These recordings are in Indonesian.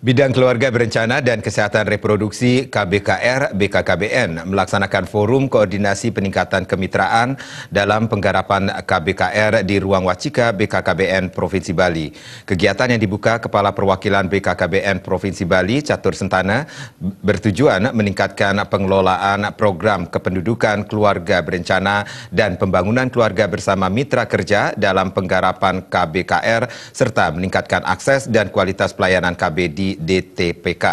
Bidang Keluarga Berencana dan Kesehatan Reproduksi KBKR BKKBN melaksanakan forum koordinasi peningkatan kemitraan dalam penggarapan KBKR di Ruang Wacika BKKBN Provinsi Bali. Kegiatan yang dibuka Kepala Perwakilan BKKBN Provinsi Bali Catur Sentana bertujuan meningkatkan pengelolaan program kependudukan keluarga berencana dan pembangunan keluarga bersama mitra kerja dalam penggarapan KBKR serta meningkatkan akses dan kualitas pelayanan KB di DTPK.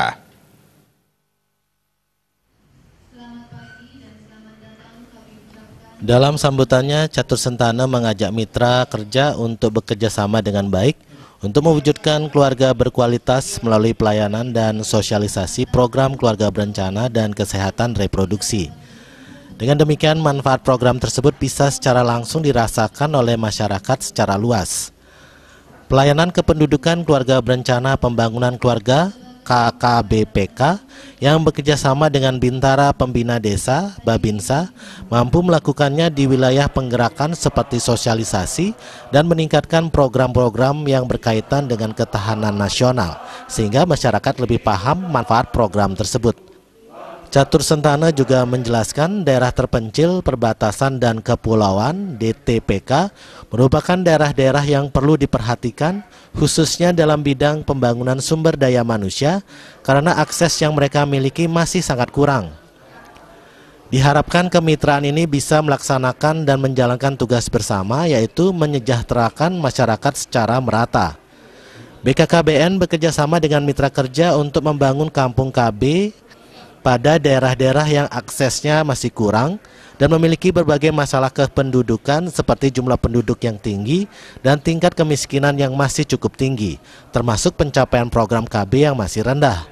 Dalam sambutannya, Catur Sentana mengajak mitra kerja untuk bekerja sama dengan baik untuk mewujudkan keluarga berkualitas melalui pelayanan dan sosialisasi program keluarga berencana dan kesehatan reproduksi. Dengan demikian, manfaat program tersebut bisa secara langsung dirasakan oleh masyarakat secara luas. Pelayanan Kependudukan Keluarga Berencana Pembangunan Keluarga KKBPK yang bekerjasama dengan Bintara Pembina Desa Babinsa mampu melakukannya di wilayah penggerakan seperti sosialisasi dan meningkatkan program-program yang berkaitan dengan ketahanan nasional sehingga masyarakat lebih paham manfaat program tersebut. Catur Sentana juga menjelaskan daerah terpencil, perbatasan, dan kepulauan DTPK merupakan daerah-daerah yang perlu diperhatikan khususnya dalam bidang pembangunan sumber daya manusia karena akses yang mereka miliki masih sangat kurang. Diharapkan kemitraan ini bisa melaksanakan dan menjalankan tugas bersama yaitu menyejahterakan masyarakat secara merata. BKKBN bekerjasama dengan mitra kerja untuk membangun kampung KB pada daerah-daerah yang aksesnya masih kurang dan memiliki berbagai masalah kependudukan seperti jumlah penduduk yang tinggi dan tingkat kemiskinan yang masih cukup tinggi, termasuk pencapaian program KB yang masih rendah.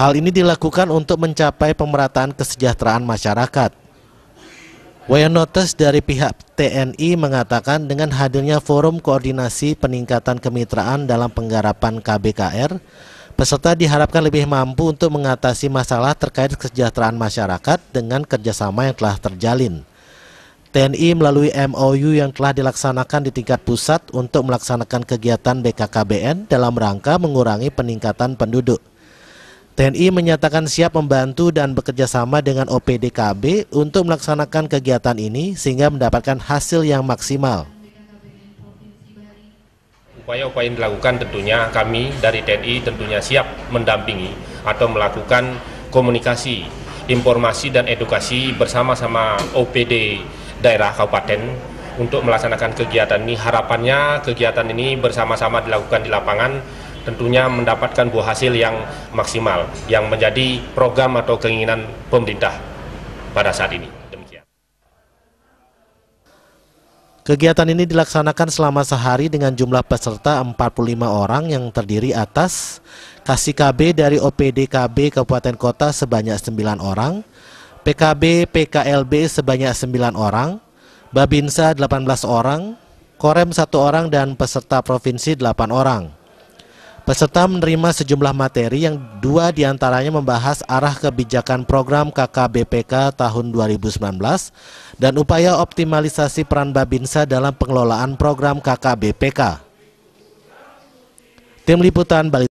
Hal ini dilakukan untuk mencapai pemerataan kesejahteraan masyarakat. Wayan Notes dari pihak TNI mengatakan dengan hadirnya forum koordinasi peningkatan kemitraan dalam penggarapan KBKR, Peserta diharapkan lebih mampu untuk mengatasi masalah terkait kesejahteraan masyarakat dengan kerjasama yang telah terjalin. TNI melalui MOU yang telah dilaksanakan di tingkat pusat untuk melaksanakan kegiatan BKKBN dalam rangka mengurangi peningkatan penduduk. TNI menyatakan siap membantu dan bekerjasama dengan OPDKB untuk melaksanakan kegiatan ini sehingga mendapatkan hasil yang maksimal. Upaya-upaya yang dilakukan tentunya kami dari TNI tentunya siap mendampingi atau melakukan komunikasi, informasi dan edukasi bersama-sama OPD daerah kabupaten untuk melaksanakan kegiatan ini. Harapannya kegiatan ini bersama-sama dilakukan di lapangan tentunya mendapatkan buah hasil yang maksimal yang menjadi program atau keinginan pemerintah pada saat ini. Kegiatan ini dilaksanakan selama sehari dengan jumlah peserta 45 orang yang terdiri atas Kasih KB dari OPD KB Kabupaten Kota sebanyak 9 orang, PKB PKLB sebanyak 9 orang, Babinsa 18 orang, Korem 1 orang dan peserta provinsi 8 orang. Peserta menerima sejumlah materi yang dua diantaranya membahas arah kebijakan program KKBPK tahun 2019 dan upaya optimalisasi peran Babinsa dalam pengelolaan program KKBPK. Tim Liputan Bali